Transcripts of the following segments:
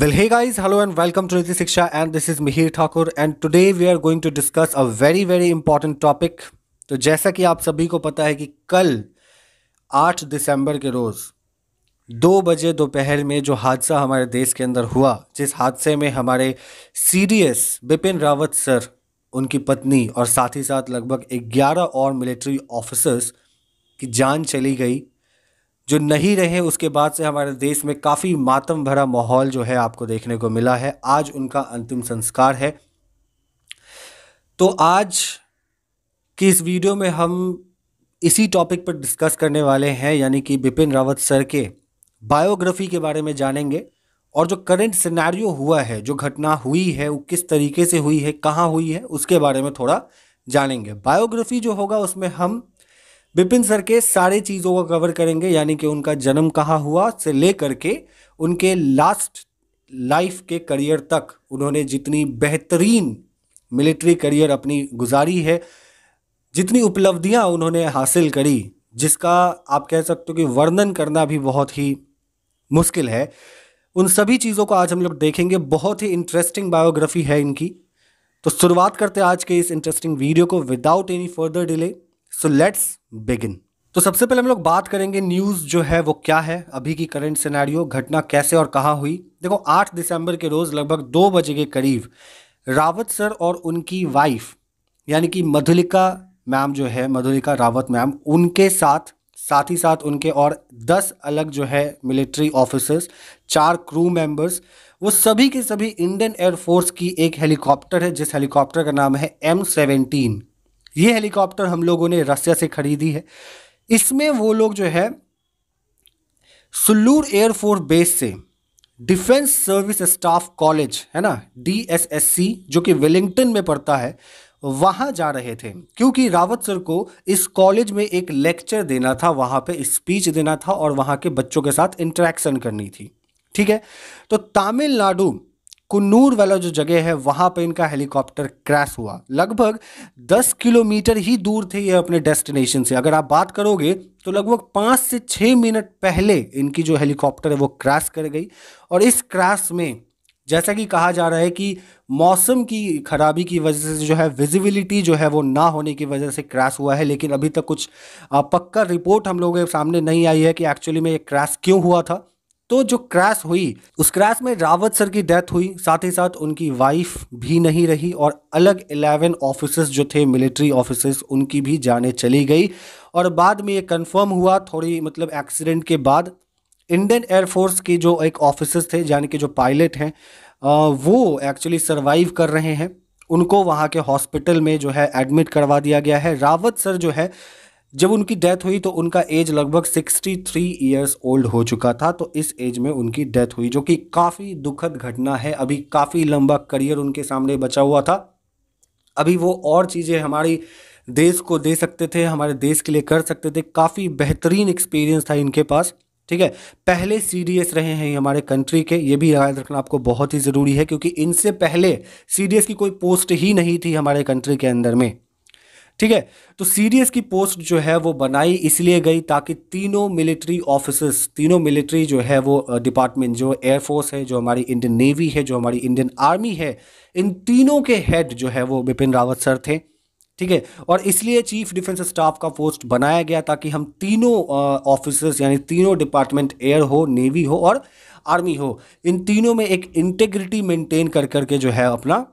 Well hey guys hello and welcome to रिजी शिक्षा and this is Mihir Thakur and today we are going to discuss a very very important topic तो जैसा कि आप सभी को पता है कि कल 8 दिसंबर के रोज दो बजे दोपहर में जो हादसा हमारे देश के अंदर हुआ जिस हादसे में हमारे सी बिपिन रावत सर उनकी पत्नी और साथ ही साथ लगभग ग्यारह और मिलिट्री ऑफिसर्स की जान चली गई जो नहीं रहे उसके बाद से हमारे देश में काफ़ी मातम भरा माहौल जो है आपको देखने को मिला है आज उनका अंतिम संस्कार है तो आज की इस वीडियो में हम इसी टॉपिक पर डिस्कस करने वाले हैं यानी कि बिपिन रावत सर के बायोग्राफी के बारे में जानेंगे और जो करंट सिनेरियो हुआ है जो घटना हुई है वो किस तरीके से हुई है कहाँ हुई है उसके बारे में थोड़ा जानेंगे बायोग्राफी जो होगा उसमें हम बिपिन के सारे चीज़ों का कवर करेंगे यानी कि उनका जन्म कहाँ हुआ से ले करके उनके लास्ट लाइफ के करियर तक उन्होंने जितनी बेहतरीन मिलिट्री करियर अपनी गुजारी है जितनी उपलब्धियाँ उन्होंने हासिल करी जिसका आप कह सकते हो कि वर्णन करना भी बहुत ही मुश्किल है उन सभी चीज़ों को आज हम लोग देखेंगे बहुत ही इंटरेस्टिंग बायोग्राफी है इनकी तो शुरुआत करते हैं आज के इस इंटरेस्टिंग वीडियो को without any further delay so let's begin तो सबसे पहले हम लोग बात करेंगे न्यूज़ जो है वो क्या है अभी की करंट सिनेरियो घटना कैसे और कहाँ हुई देखो 8 दिसंबर के रोज़ लगभग दो बजे के करीब रावत सर और उनकी वाइफ यानी कि मधुलिका मैम जो है मधुलिका रावत मैम उनके साथ साथ ही साथ उनके और दस अलग जो है मिलिट्री ऑफिसर्स चार क्रू मेंबर्स वो सभी के सभी इंडियन एयरफोर्स की एक हेलीकॉप्टर है जिस हेलीकॉप्टर का नाम है एम सेवेंटीन ये हेलीकॉप्टर हम लोगों ने रसिया से खरीदी है इसमें वो लोग जो है सुल्लूर एयरफोर्स बेस से डिफेंस सर्विस स्टाफ कॉलेज है ना डीएसएससी जो कि वेलिंगटन में पड़ता है वहाँ जा रहे थे क्योंकि रावत सर को इस कॉलेज में एक लेक्चर देना था वहाँ पे स्पीच देना था और वहाँ के बच्चों के साथ इंटरेक्शन करनी थी ठीक है तो तमिलनाडु कुन्नूर वाला जो जगह है वहाँ पर इनका हेलीकॉप्टर क्रैश हुआ लगभग 10 किलोमीटर ही दूर थे ये अपने डेस्टिनेशन से अगर आप बात करोगे तो लगभग पाँच से छः मिनट पहले इनकी जो हेलीकॉप्टर है वो क्रैश कर गई और इस क्रैश में जैसा कि कहा जा रहा है कि मौसम की खराबी की वजह से जो है विजिबिलिटी जो है वो ना होने की वजह से क्रैश हुआ है लेकिन अभी तक कुछ पक्का रिपोर्ट हम लोगों के सामने नहीं आई है कि एक्चुअली में ये क्रैश क्यों हुआ था तो जो क्रैश हुई उस क्रैश में रावत सर की डेथ हुई साथ ही साथ उनकी वाइफ भी नहीं रही और अलग इलेवन ऑफिसर्स जो थे मिलिट्री ऑफिसर्स उनकी भी जाने चली गई और बाद में ये कंफर्म हुआ थोड़ी मतलब एक्सीडेंट के बाद इंडियन एयरफोर्स के जो एक ऑफिसर्स थे यानी कि जो पायलट हैं वो एक्चुअली सर्वाइव कर रहे हैं उनको वहाँ के हॉस्पिटल में जो है एडमिट करवा दिया गया है रावत सर जो है जब उनकी डेथ हुई तो उनका एज लगभग 63 इयर्स ओल्ड हो चुका था तो इस एज में उनकी डेथ हुई जो कि काफ़ी दुखद घटना है अभी काफ़ी लंबा करियर उनके सामने बचा हुआ था अभी वो और चीज़ें हमारी देश को दे सकते थे हमारे देश के लिए कर सकते थे काफ़ी बेहतरीन एक्सपीरियंस था इनके पास ठीक है पहले सीडीएस रहे हैं हमारे कंट्री के ये भी याद रखना आपको बहुत ही ज़रूरी है क्योंकि इनसे पहले सीडीएस की कोई पोस्ट ही नहीं थी हमारे कंट्री के अंदर में ठीक है तो सीरियस की पोस्ट जो है वो बनाई इसलिए गई ताकि तीनों मिलिट्री ऑफिसर्स तीनों मिलिट्री जो है वो डिपार्टमेंट जो एयरफोर्स है जो हमारी इंडियन नेवी है जो हमारी इंडियन आर्मी है इन तीनों के हेड जो है वो बिपिन रावत सर थे ठीक है और इसलिए चीफ डिफेंस स्टाफ का पोस्ट बनाया गया ताकि हम तीनों ऑफिसर्स यानी तीनों डिपार्टमेंट एयर हो नेवी हो और आर्मी हो इन तीनों में एक इंटेग्रिटी मेंटेन कर करके जो है अपना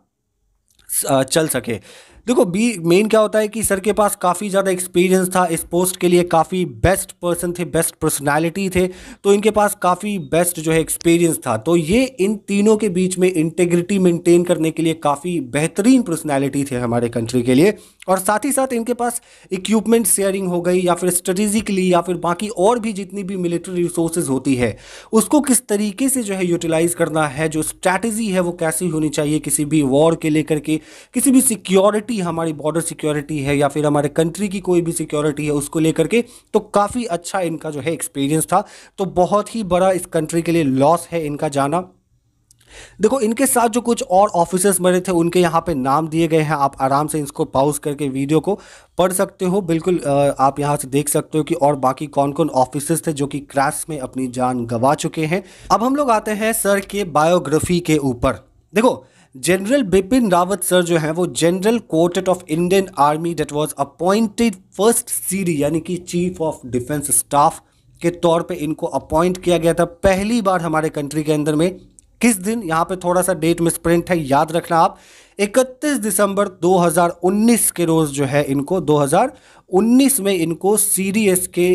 चल सके देखो बी मेन क्या होता है कि सर के पास काफ़ी ज़्यादा एक्सपीरियंस था इस पोस्ट के लिए काफ़ी बेस्ट पर्सन थे बेस्ट पर्सनालिटी थे तो इनके पास काफ़ी बेस्ट जो है एक्सपीरियंस था तो ये इन तीनों के बीच में इंटेग्रिटी मेंटेन करने के लिए काफ़ी बेहतरीन पर्सनैलिटी थे हमारे कंट्री के लिए और साथ ही साथ इनके पास इक्विपमेंट शेयरिंग हो गई या फिर स्ट्रेटेजिकली या फिर बाकी और भी जितनी भी मिलिट्री रिसोर्सेज होती है उसको किस तरीके से जो है यूटिलाइज करना है जो स्ट्रैटेजी है वो कैसी होनी चाहिए किसी भी वॉर के लेकर के किसी भी सिक्योरिटी हमारी बॉर्डर सिक्योरिटी है या फिर हमारे कंट्री की कोई भी सिक्योरिटी है उसको लेकर के तो काफ़ी अच्छा इनका जो है एक्सपीरियंस था तो बहुत ही बड़ा इस कंट्री के लिए लॉस है इनका जाना देखो इनके साथ जो कुछ और ऑफिसर्स मरे थे उनके यहाँ पे नाम दिए गए हैं आप आराम से इसको पाउज करके वीडियो को पढ़ सकते हो बिल्कुल आप यहाँ से देख सकते हो कि और बाकी कौन कौन ऑफिसर्स थे जो कि क्रैश में अपनी जान गंवा चुके हैं अब हम लोग आते हैं सर के बायोग्राफी के ऊपर देखो जनरल बिपिन रावत सर जो हैं वो जनरल कोर्टेट of Indian army that was appointed first सीरी यानी कि चीफ ऑफ डिफेंस स्टाफ के तौर पे इनको अपॉइंट किया गया था पहली बार हमारे कंट्री के अंदर में किस दिन यहाँ पे थोड़ा सा डेट मिसप्रिंट है याद रखना आप 31 दिसंबर 2019 के रोज़ जो है इनको 2019 में इनको सी के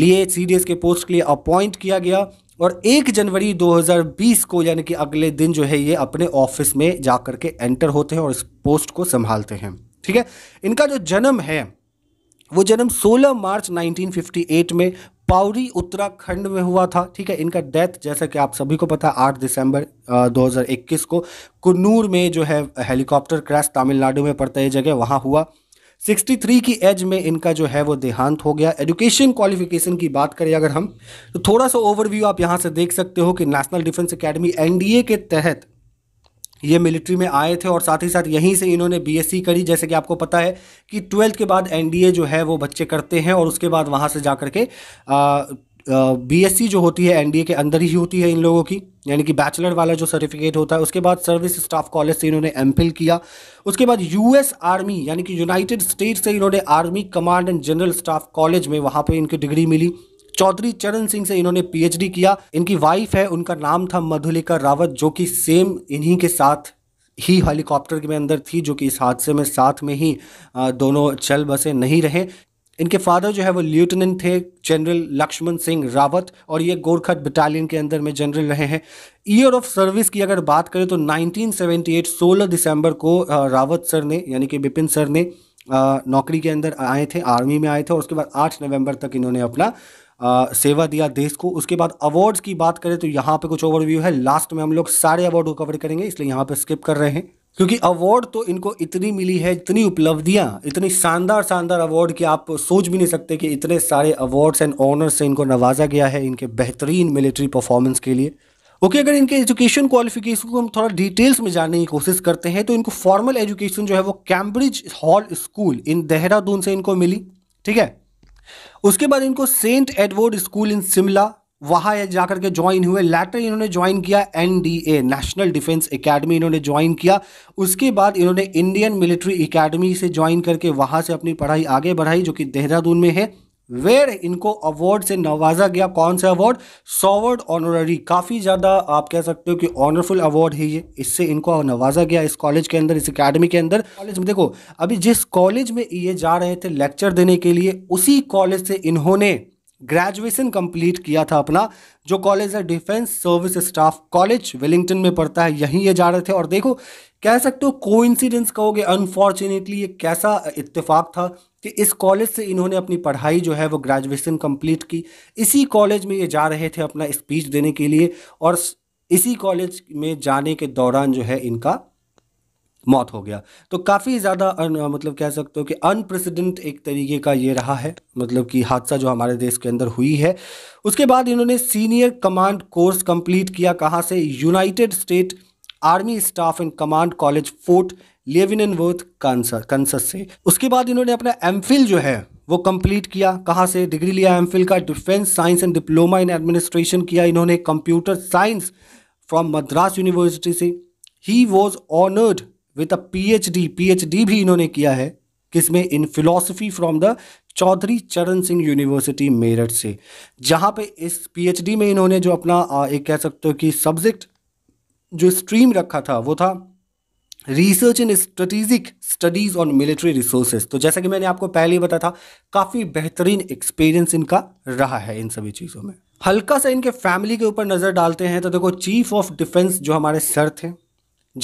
लिए सी के पोस्ट के लिए अपॉइंट किया गया और 1 जनवरी 2020 को यानी कि अगले दिन जो है ये अपने ऑफिस में जा कर के एंटर होते हैं और इस पोस्ट को संभालते हैं ठीक है इनका जो जन्म है वो जन्म 16 मार्च 1958 में पावरी उत्तराखंड में हुआ था ठीक है इनका डेथ जैसा कि आप सभी को पता है आठ दिसंबर 2021 को कन्नूर में जो है हेलीकॉप्टर क्रैश तमिलनाडु में पड़ता है जगह वहाँ हुआ 63 की एज में इनका जो है वो देहांत हो गया एजुकेशन क्वालिफिकेशन की बात करें अगर हम तो थोड़ा सा ओवरव्यू आप यहाँ से देख सकते हो कि नेशनल डिफेंस अकेडमी एन के तहत ये मिलिट्री में आए थे और साथ ही साथ यहीं से इन्होंने बीएससी करी जैसे कि आपको पता है कि ट्वेल्थ के बाद एनडीए जो है वो बच्चे करते हैं और उसके बाद वहाँ से जा कर के बीएससी जो होती है एनडीए के अंदर ही होती है इन लोगों की यानी कि बैचलर वाला जो सर्टिफिकेट होता है उसके बाद सर्विस स्टाफ कॉलेज से इन्होंने एम किया उसके बाद यू आर्मी यानी कि यूनाइटेड स्टेट से इन्होंने Army Command and General Staff College में वहाँ पर इनकी डिग्री मिली चौधरी चरण सिंह से इन्होंने पीएचडी किया इनकी वाइफ है उनका नाम था मधुलिका रावत जो कि सेम इन्हीं के साथ ही हेलीकॉप्टर के अंदर थी जो कि इस हादसे में साथ में ही दोनों चल बसे नहीं रहे इनके फादर जो है वो लेफ्टिनेंट थे जनरल लक्ष्मण सिंह रावत और ये गोरखट बटालियन के अंदर में जनरल रहे हैं ईयर ऑफ सर्विस की अगर बात करें तो 1978 16 दिसंबर को रावत सर ने यानी कि बिपिन सर ने नौकरी के अंदर आए थे आर्मी में आए थे और उसके बाद 8 नवंबर तक इन्होंने अपना आ, सेवा दिया देश को उसके बाद अवार्ड्स की बात करें तो यहाँ पे कुछ ओवरव्यू है लास्ट में हम लोग सारे अवार्ड को कवर करेंगे इसलिए यहाँ पे स्किप कर रहे हैं क्योंकि अवार्ड तो इनको इतनी मिली है इतनी उपलब्धियाँ इतनी शानदार शानदार अवार्ड कि आप सोच भी नहीं सकते कि इतने सारे अवार्ड्स एंड ऑनर्स से इनको नवाजा गया है इनके बेहतरीन मिलिट्री परफॉर्मेंस के लिए ओके okay, अगर इनके एजुकेशन क्वालिफिकेशन को हम थोड़ा डिटेल्स में जानने की कोशिश करते हैं तो इनको फॉर्मल एजुकेशन जो है वो Cambridge Hall School in Dehradun से इनको मिली ठीक है उसके बाद इनको Saint Edward School in Shimla वहाँ जाकर के ज्वाइन हुए लेटर इन्होंने ज्वाइन किया एनडीए नेशनल डिफेंस एकेडमी इन्होंने ज्वाइन किया उसके बाद इन्होंने इंडियन मिलिट्री एकेडमी से ज्वाइन करके वहाँ से अपनी पढ़ाई आगे बढ़ाई जो कि देहरादून में है वेयर इनको अवार्ड से नवाजा गया कौन सा अवार्ड सॉवर्ड ऑनररी काफ़ी ज़्यादा आप कह सकते हो कि ऑनरफुल अवार्ड है ये इससे इनको नवाजा गया इस कॉलेज के अंदर इस एकेडमी के अंदर कॉलेज में देखो अभी जिस कॉलेज में ये जा रहे थे लेक्चर देने के लिए उसी कॉलेज से इन्होंने ग्रेजुएशन कंप्लीट किया था अपना जो कॉलेज है Defence service staff College Wellington में पड़ता है यहीं ये जा रहे थे और देखो कह सकते हो कोइंसिडेंस कहोगे अनफॉर्चुनेटली ये कैसा इत्तेफाक था कि इस कॉलेज से इन्होंने अपनी पढ़ाई जो है वो ग्रेजुएशन कंप्लीट की इसी कॉलेज में ये जा रहे थे अपना स्पीच देने के लिए और इसी कॉलेज में जाने के दौरान जो है इनका मौत हो गया तो काफ़ी ज़्यादा मतलब कह सकते हो कि अनप्रेसिडेंट एक तरीके का ये रहा है मतलब कि हादसा जो हमारे देश के अंदर हुई है उसके बाद इन्होंने सीनियर कमांड कोर्स कंप्लीट किया कहाँ से United State Army Staff and Command College Fort Leavenworth Kansas Kansas से उसके बाद इन्होंने अपना एम जो है वो कंप्लीट किया कहाँ से डिग्री लिया एम का defence science and diploma in administration किया इन्होंने computer science from Madras university से ही was honoured with a P P H D H D भी इन्होंने किया है किसमें in philosophy from the Chaudhary Charan Singh university Meerut से जहाँ पे इस पी एच डी में इन्होंने जो अपना एक कह सकते हो कि सब्जेक्ट जो स्ट्रीम रखा था वो था research in strategic studies on military resources तो जैसा कि मैंने आपको पहले ही बताया था काफ़ी बेहतरीन एक्सपीरियंस इनका रहा है इन सभी चीज़ों में हल्का सा इनके फैमिली के ऊपर नज़र डालते हैं तो देखो चीफ ऑफ डिफेंस जो हमारे सर थे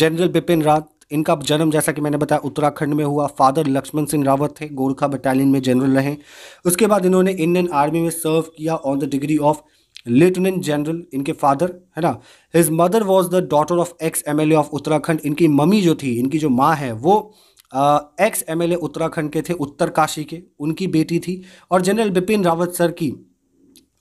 जनरल बिपिन रावत इनका जन्म जैसा कि मैंने बताया उत्तराखंड में हुआ फादर लक्ष्मण सिंह रावत थे गोरखा बटालियन में जनरल रहे उसके बाद इन्होंने इंडियन आर्मी में सर्व किया on the degree of lieutenant general इनके फादर है ना his mother was the daughter of ex M L A of Uttarakhand इनकी मम्मी जो थी इनकी जो माँ है वो ex M L A Uttarakhand के थे उत्तर काशी के उनकी बेटी थी और जनरल बिपिन रावत सर की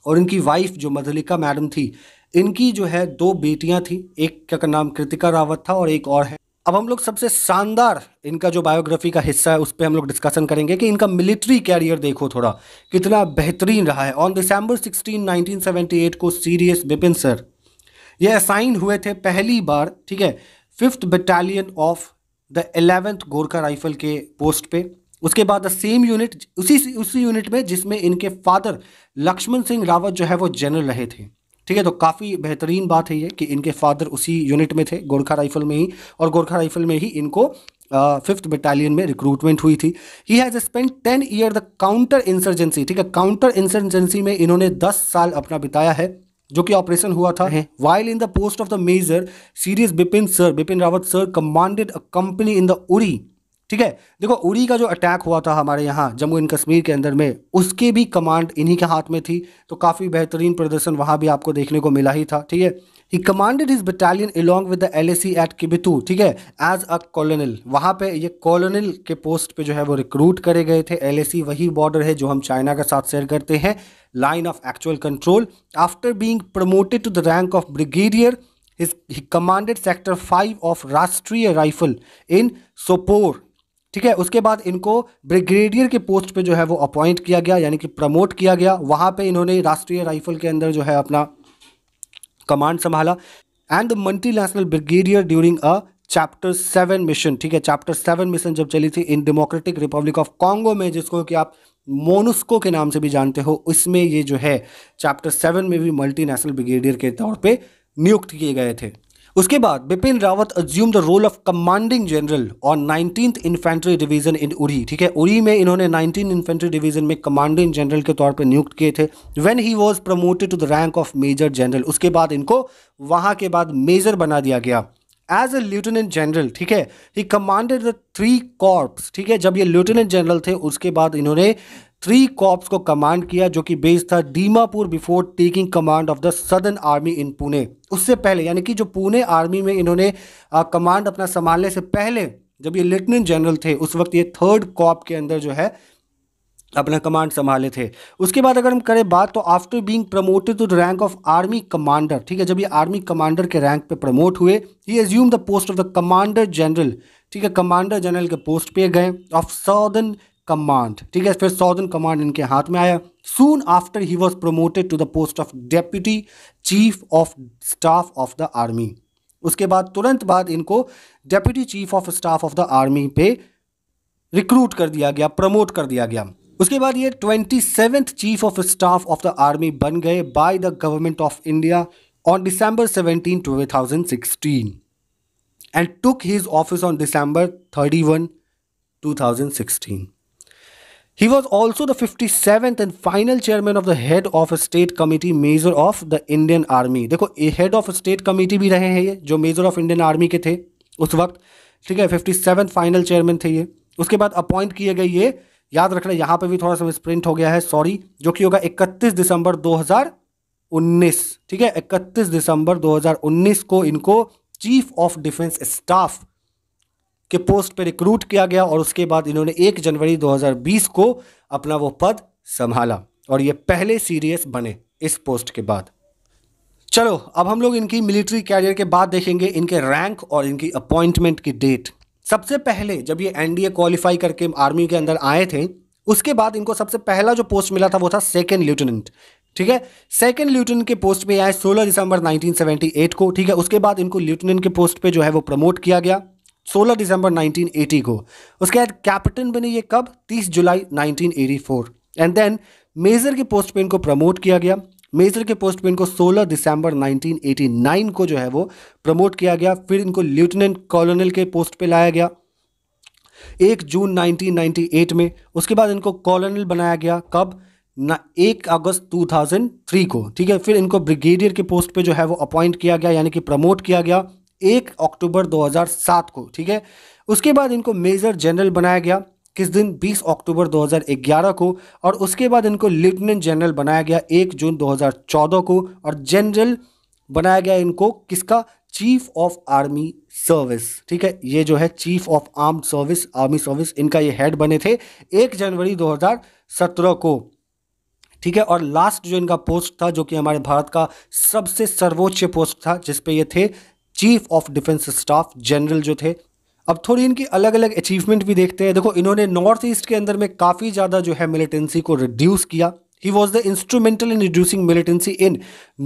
और इनकी वाइफ जो मधुलिका मैडम थी इनकी जो है दो बेटियां थी एक का नाम कृतिका रावत था और एक और है अब हम लोग सबसे शानदार इनका जो बायोग्राफी का हिस्सा है उस पर हम लोग डिस्कशन करेंगे कि इनका मिलिट्री कैरियर देखो थोड़ा कितना बेहतरीन रहा है ऑन दिसंबर 16 1978 को सीरियस बिपिन सर ये असाइन हुए थे पहली बार ठीक है fifth battalion of the eleventh Gorkha rifle के पोस्ट पे उसके बाद द सेम यूनिट उसी उसी यूनिट में जिसमें इनके फादर लक्ष्मण सिंह रावत जो है वो जनरल रहे थे ठीक है तो काफ़ी बेहतरीन बात है ये कि इनके फादर उसी यूनिट में थे गोरखा राइफल में ही और गोरखा राइफल में ही इनको फिफ्थ बटालियन में रिक्रूटमेंट हुई थी he has spend ten year the counter insurgency ठीक है काउंटर इंसर्जेंसी में इन्होंने दस साल अपना बिताया है जो कि ऑपरेशन हुआ था while in the post of the major सीरीज Bipin sir Bipin Rawat sir commanded a company in the Uri ठीक है देखो उरी का जो अटैक हुआ था हमारे यहाँ जम्मू एंड कश्मीर के अंदर में उसके भी कमांड इन्हीं के हाथ में थी तो काफ़ी बेहतरीन प्रदर्शन वहाँ भी आपको देखने को मिला ही था ठीक है he commanded his battalion along with the L at Kibithu ठीक है एज अ कॉलोनल वहाँ पे ये कॉलोनल के पोस्ट पे जो है वो रिक्रूट करे गए थे एल वही बॉर्डर है जो हम चाइना के साथ शेयर करते हैं line of actual control after being promoted to the rank of brigadier he commanded sector five of Rashtriya rifle in Sopore ठीक है उसके बाद इनको ब्रिगेडियर के पोस्ट पे जो है वो अपॉइंट किया गया यानी कि प्रमोट किया गया वहाँ पे इन्होंने राष्ट्रीय राइफल के अंदर जो है अपना कमांड संभाला and the multi national brigadier during a chapter seven mission ठीक है चैप्टर सेवन मिशन जब चली थी in Democratic Republic of Congo में जिसको कि आप मोनुस्को के नाम से भी जानते हो उसमें ये जो है चैप्टर सेवन में भी मल्टी नेशनल ब्रिगेडियर के तौर पर नियुक्त किए गए थे उसके बाद Bipin Rawat assume the role of commanding general और nineteen infantry division in Uri ठीक है उरी में इन्होंने नाइनटीन इन्फेंट्री डिवीजन में कमांडिंग जनरल के तौर पर नियुक्त किए थे when he was promoted to the rank of major general उसके बाद इनको वहां के बाद मेजर बना दिया गया एज ए लेफ्टिनेंट जनरल ठीक है he commanded the three corps ठीक है जब ये लेफ्टिनेंट जनरल थे उसके बाद इन्होंने थ्री कॉप्स को कमांड किया जो कि बेस था Dimapur before taking command of the southern army in Pune उससे पहले यानी कि जो पुणे आर्मी में इन्होंने कमांड अपना संभालने से पहले जब ये लेफ्टिनेंट जनरल थे उस वक्त ये थर्ड कॉप के अंदर जो है अपना कमांड संभाले थे उसके बाद अगर हम करें बात तो after being promoted to the rank of army commander ठीक है जब ये आर्मी कमांडर के रैंक पे प्रमोट हुए he assume the post of the commander general ठीक है कमांडर जनरल के पोस्ट पे गए ऑफ सदर्न कमांड ठीक है फिर सौदन कमांड इनके हाथ में आया soon after he was promoted to the post of deputy chief of staff of the army उसके बाद तुरंत बाद इनको deputy chief of staff of the army पे रिक्रूट कर दिया गया प्रमोट कर दिया गया उसके बाद ये twenty seventh chief of staff of the army बन गए by the government of India on December seventeen two thousand sixteen and took his office on December thirty one two thousand sixteen He was also the 57th and final chairman of the head of a state committee major of the Indian Army. देखो head of a state committee भी रहे हैं ये जो major of Indian Army के थे उस वक्त ठीक है 57th final chairman थे ये उसके बाद appoint किए गए ये याद रखना यहाँ पे भी थोड़ा सा मिसप्रिंट हो गया है सॉरी जो कि होगा 31 दिसंबर 2019 ठीक है 31 दिसंबर 2019 को इनको चीफ ऑफ डिफेंस स्टाफ के पोस्ट पर रिक्रूट किया गया और उसके बाद इन्होंने एक जनवरी 2020 को अपना वो पद संभाला और ये पहले सीरियस बने इस पोस्ट के बाद चलो अब हम लोग इनकी मिलिट्री कैरियर के बाद देखेंगे इनके रैंक और इनकी अपॉइंटमेंट की डेट सबसे पहले जब ये एनडीए क्वालिफाई करके आर्मी के अंदर आए थे उसके बाद इनको सबसे पहला जो पोस्ट मिला था वो था सेकेंड लेफ्टिनेंट ठीक है सेकेंड लेफ्टिनेंट के पोस्ट पे आए 16 दिसंबर 1978 को ठीक है उसके बाद इनको लेफ्टिनेंट के पोस्ट पे जो है वो प्रमोट किया गया 16 दिसंबर 1980 को उसके बाद कैप्टन बने ये कब 30 जुलाई 1984 एंड देन मेजर के पोस्ट पे इनको प्रमोट किया गया मेजर के पोस्ट पे इनको 16 दिसंबर 1989 को जो है वो प्रमोट किया गया फिर इनको लेफ्टिनेंट कॉलोनल के पोस्ट पे लाया गया एक जून 1998 में उसके बाद इनको कॉलोनल बनाया गया कब ना एक अगस्त 2003 को ठीक है फिर इनको ब्रिगेडियर के पोस्ट पे जो है वो अपॉइंट किया गया यानी कि प्रमोट किया गया एक अक्टूबर 2007 को ठीक है उसके बाद इनको मेजर जनरल बनाया गया किस दिन 20 अक्टूबर 2011 को और उसके बाद इनको लेफ्टिनेंट जनरल बनाया गया 1 जून 2014 को और जनरल बनाया गया इनको किसका चीफ ऑफ आर्मी सर्विस ठीक है ये जो है chief of arm service army service इनका ये हेड बने थे एक जनवरी दो को ठीक है और लास्ट जो इनका पोस्ट था जो कि हमारे भारत का सबसे सर्वोच्च पोस्ट था जिस पे ये थे chief of defence staff general जो थे अब थोड़ी इनकी अलग अलग अचीवमेंट भी देखते हैं देखो इन्होंने नॉर्थ ईस्ट के अंदर में काफ़ी ज़्यादा जो है मिलिटेंसी को रिड्यूस किया he was the instrumental in reducing militancy in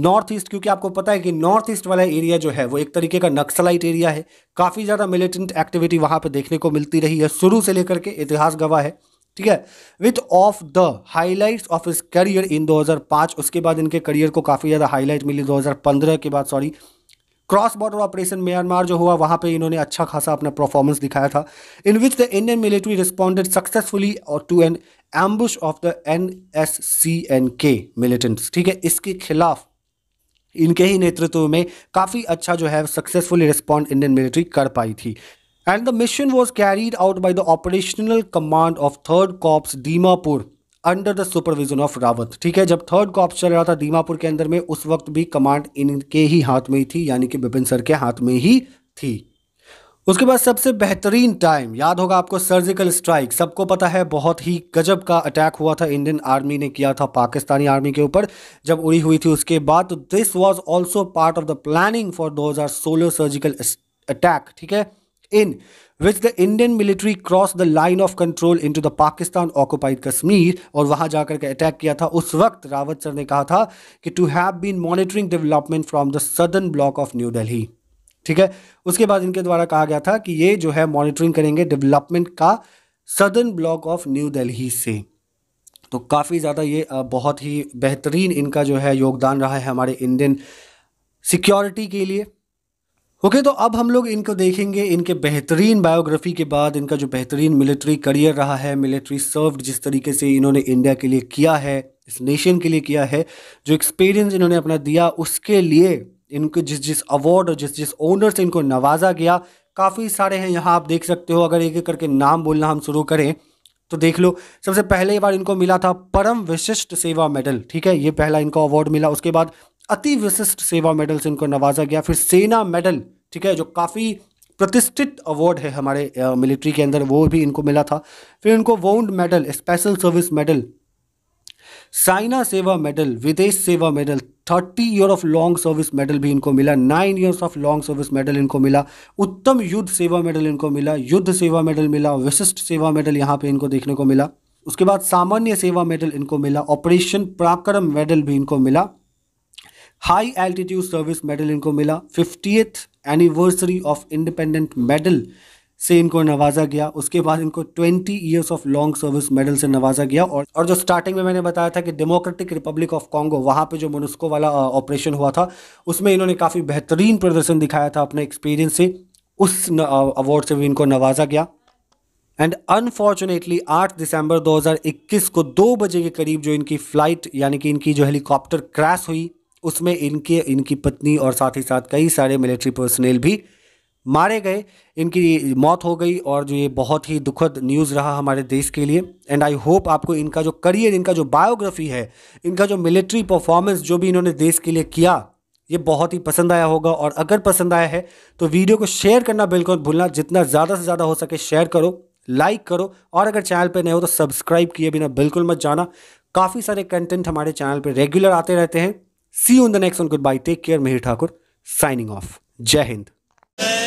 north east क्योंकि आपको पता है कि नॉर्थ ईस्ट वाला एरिया जो है वो एक तरीके का नक्सलाइट एरिया है काफ़ी ज़्यादा मिलिटेंट एक्टिविटी वहाँ पर देखने को मिलती रही है शुरू से लेकर के इतिहास गवाह है ठीक है with of the highlights of his career in 2005 उसके बाद इनके करियर को काफ़ी ज़्यादा हाईलाइट मिली 2015 के बाद sorry cross border operation Myanmar जो हुआ वहाँ पे इन्होंने अच्छा खासा अपना परफॉर्मेंस दिखाया था in which the Indian military responded successfully और to an ambush of the N S C N के मिलिटेंट्स ठीक है इसके खिलाफ इनके ही नेतृत्व में काफ़ी अच्छा जो है सक्सेसफुली रिस्पॉन्ड इंडियन मिलिट्री कर पाई थी and the mission was carried out by the operational command of third corps Dimapur under the supervision of Rawat ठीक है जब थर्ड कॉप चल रहा था दीमापुर के अंदर में उस वक्त भी कमांड इनके ही हाथ में ही थी यानी कि बिपिन सर के हाथ में ही थी उसके बाद सबसे बेहतरीन टाइम याद होगा आपको सर्जिकल स्ट्राइक सबको पता है बहुत ही गजब का अटैक हुआ था इंडियन आर्मी ने किया था पाकिस्तानी आर्मी के ऊपर जब उड़ी हुई थी उसके बाद तो this was also part of the planning for 2016 surgical attack ठीक है in which the Indian military cross the line of control into the Pakistan occupied Kashmir और वहां जाकर के अटैक किया था उस वक्त रावत सर ने कहा था कि to have been monitoring development from the southern block of New Delhi ठीक है उसके बाद इनके द्वारा कहा गया था कि ये जो है मॉनिटरिंग करेंगे डेवलपमेंट का southern block of New Delhi से तो काफ़ी ज़्यादा ये बहुत ही बेहतरीन इनका जो है योगदान रहा है हमारे इंडियन सिक्योरिटी के लिए ओके okay, तो अब हम लोग इनको देखेंगे इनके बेहतरीन बायोग्राफी के बाद इनका जो बेहतरीन मिलिट्री करियर रहा है मिलिट्री सर्व्ड जिस तरीके से इन्होंने इंडिया के लिए किया है इस नेशन के लिए किया है जो एक्सपीरियंस इन्होंने अपना दिया उसके लिए इनको जिस जिस अवार्ड और जिस जिस ओनर से इनको नवाजा गया काफ़ी सारे हैं यहाँ आप देख सकते हो अगर एक एक करके नाम बोलना हम शुरू करें तो देख लो सबसे पहले बार इनको मिला था परम विशिष्ट सेवा मेडल ठीक है ये पहला इनको अवार्ड मिला उसके बाद अति विशिष्ट सेवा मेडल से इनको नवाजा गया फिर सेना मेडल ठीक है जो काफ़ी प्रतिष्ठित अवार्ड है हमारे मिलिट्री के अंदर वो भी इनको मिला था फिर इनको wound medal special service medal Sainya Seva medal Videsh Seva medal thirty year of long service medal भी इनको मिला nine years of long service medal इनको मिला उत्तम युद्ध सेवा मेडल इनको मिला युद्ध सेवा मेडल मिला विशिष्ट सेवा मेडल यहाँ पे इनको देखने को मिला उसके बाद सामान्य सेवा मेडल इनको मिला ऑपरेशन पराक्रम मेडल भी इनको मिला हाई एल्टीट्यूड सर्विस मेडल इनको मिला fifty anniversary of independent medal से इनको नवाजा गया उसके बाद इनको 20 years of long service medal से नवाजा गया और और जो स्टार्टिंग में मैंने बताया था कि डेमोक्रेटिक रिपब्लिक ऑफ कॉन्गो वहाँ पे जो मोनस्को वाला ऑपरेशन हुआ था उसमें इन्होंने काफ़ी बेहतरीन प्रदर्शन दिखाया था अपने एक्सपीरियंस से उस अवार्ड से भी इनको नवाजा गया एंड अनफॉर्चुनेटली आठ दिसंबर 2021 को दो बजे के करीब जो इनकी फ़्लाइट यानी कि इनकी जो हेलीकॉप्टर क्रैश हुई उसमें इनके इनकी पत्नी और साथ ही साथ कई सारे मिलिट्री पर्सनल भी मारे गए इनकी मौत हो गई और जो ये बहुत ही दुखद न्यूज़ रहा हमारे देश के लिए एंड आई होप आपको इनका जो करियर इनका जो बायोग्राफी है इनका जो मिलिट्री परफॉर्मेंस जो भी इन्होंने देश के लिए किया ये बहुत ही पसंद आया होगा और अगर पसंद आया है तो वीडियो को शेयर करना बिल्कुल भूलना जितना ज़्यादा से ज़्यादा हो सके शेयर करो लाइक करो और अगर चैनल पर नए हो तो सब्सक्राइब किए बिना बिल्कुल मत जाना काफ़ी सारे कंटेंट हमारे चैनल पर रेगुलर आते रहते हैं See you in the next one. Goodbye. Take care. Mihir Thakur signing off. Jai Hind.